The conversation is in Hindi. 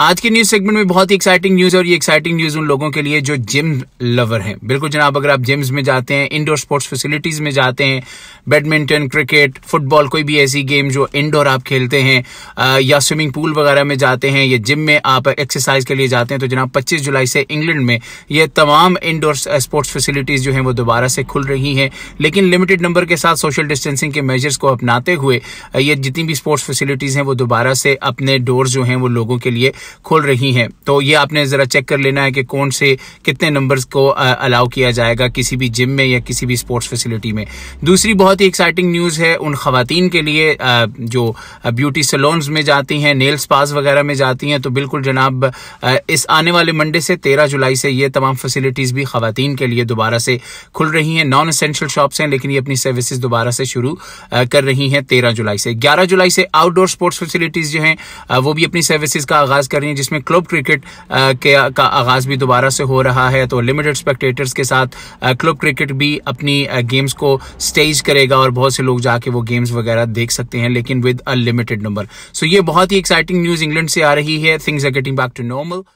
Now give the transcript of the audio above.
आज के न्यूज सेगमेंट में बहुत ही एक्साइटिंग न्यूज और ये एक्साइटिंग न्यूज उन लोगों के लिए जो जिम लवर हैं बिल्कुल जनाब अगर आप जिम्स में जाते हैं इंडोर स्पोर्ट्स फैसिलिटीज में जाते हैं बैडमिंटन क्रिकेट फुटबॉल कोई भी ऐसी गेम जो इंडोर आप खेलते हैं या स्विमिंग पूल वगैरह में जाते हैं या जिम में आप एक्सरसाइज के लिए जाते हैं तो जनाब पच्चीस जुलाई से इंग्लैंड में ये तमाम इंडोर स्पोर्ट्स फैसिलिटीज जो है वो दोबारा से खुल रही हैं लेकिन लिमिटेड नंबर के साथ सोशल डिस्टेंसिंग के मेजर्स को अपनाते हुए ये जितनी भी स्पोर्ट्स फैसिलिटीज हैं वो दोबारा से अपने डोर जो हैं वो लोगों के लिए खुल रही हैं तो ये आपने ज़रा चेक कर लेना है कि कौन से कितने नंबर्स को अलाउ किया जाएगा किसी भी जिम में या किसी भी स्पोर्ट्स फैसिलिटी में दूसरी बहुत ही एक्साइटिंग न्यूज़ है उन खातन के लिए जो ब्यूटी सलोन्स में जाती हैं नेल्स पास वगैरह में जाती हैं तो बिल्कुल जनाब इस आने वाले मंडे से तेरह जुलाई से ये तमाम फैसिलिटीज़ भी खातन के लिए दोबारा से खुल रही हैं नॉन असेंशियल शॉप्स हैं लेकिन ये अपनी सर्विसेज दोबारा से शुरू कर रही हैं तेरह जुलाई से ग्यारह जुलाई से आउटडोर स्पोर्ट्स फैसिलिटीज़ जो हैं वो भी अपनी सर्विसेज का आगाज़ कर कर रही जिसमें क्लब क्रिकेट के का आगाज भी दोबारा से हो रहा है तो लिमिटेड स्पेक्टेटर्स के साथ क्लब क्रिकेट भी अपनी गेम्स को स्टेज करेगा और बहुत से लोग जाके वो गेम्स वगैरह देख सकते हैं लेकिन with a limited number so ये बहुत ही एक्साइटिंग न्यूज इंग्लैंड से आ रही है things are getting back to normal